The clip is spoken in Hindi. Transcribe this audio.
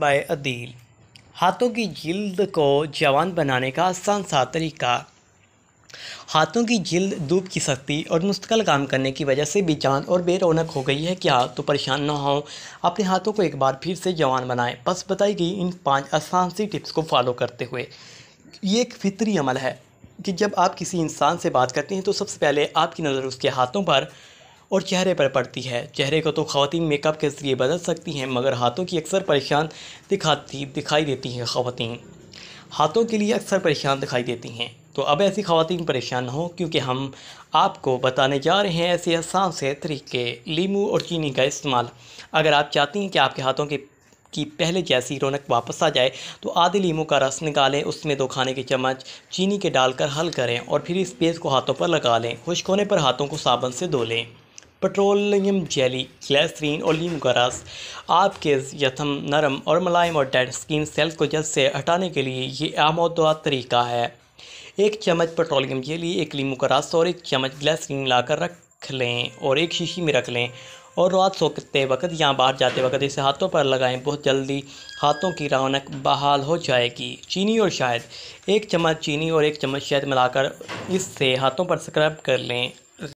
बाय अदील हाथों की जल्द को जवान बनाने का आसान सा तरीका हाथों की जल्द धूप की सख्ती और मुस्तकिल काम करने की वजह से भी जान और बेरौनक हो गई है क्या तो परेशान ना हो अपने हाथों को एक बार फिर से जवान बनाएं बस बताई गई इन पांच आसान सी टिप्स को फॉलो करते हुए ये एक फितरी अमल है कि जब आप किसी इंसान से बात करते हैं तो सबसे पहले आपकी नज़र उसके हाथों पर और चेहरे पर पड़ती है चेहरे को तो खातन मेकअप के ज़रिए बदल सकती हैं मगर हाथों की अक्सर परेशान दिखाती दिखाई देती हैं खातन हाथों के लिए अक्सर परेशान दिखाई देती हैं तो अब ऐसी खातन परेशान हो क्योंकि हम आपको बताने जा रहे हैं ऐसे आसान से तरीके लीमू और चीनी का इस्तेमाल अगर आप चाहती हैं कि आपके हाथों के की पहले जैसी रौनक वापस आ जाए तो आधे लीमू का रस निकालें उसमें दो खाने के चम्मच चीनी के डालकर हल करें और फिर इस पेस्ट को हाथों पर लगा लें खुश्क होने पर हाथों को साबुन से धो लें पेट्रोलियम जेली ग्लैसरीन और लीम का रस आपके यथम नरम और मुलायम और डेड स्किन सेल्स को जल्द से हटाने के लिए ये आमोदा तरीका है एक चम्मच पेट्रोलियम जेली एक लीम का रस और एक चम्मच ग्लैसरीन लाकर रख लें और एक शीशी में रख लें और रात सोते वक्त या बाहर जाते वक्त इसे हाथों पर लगाएं बहुत जल्दी हाथों की रौनक बहाल हो जाएगी चीनी और शायद एक चम्मच चीनी और एक चम्मच शहद मिलाकर इससे हाथों पर स्क्रब कर लें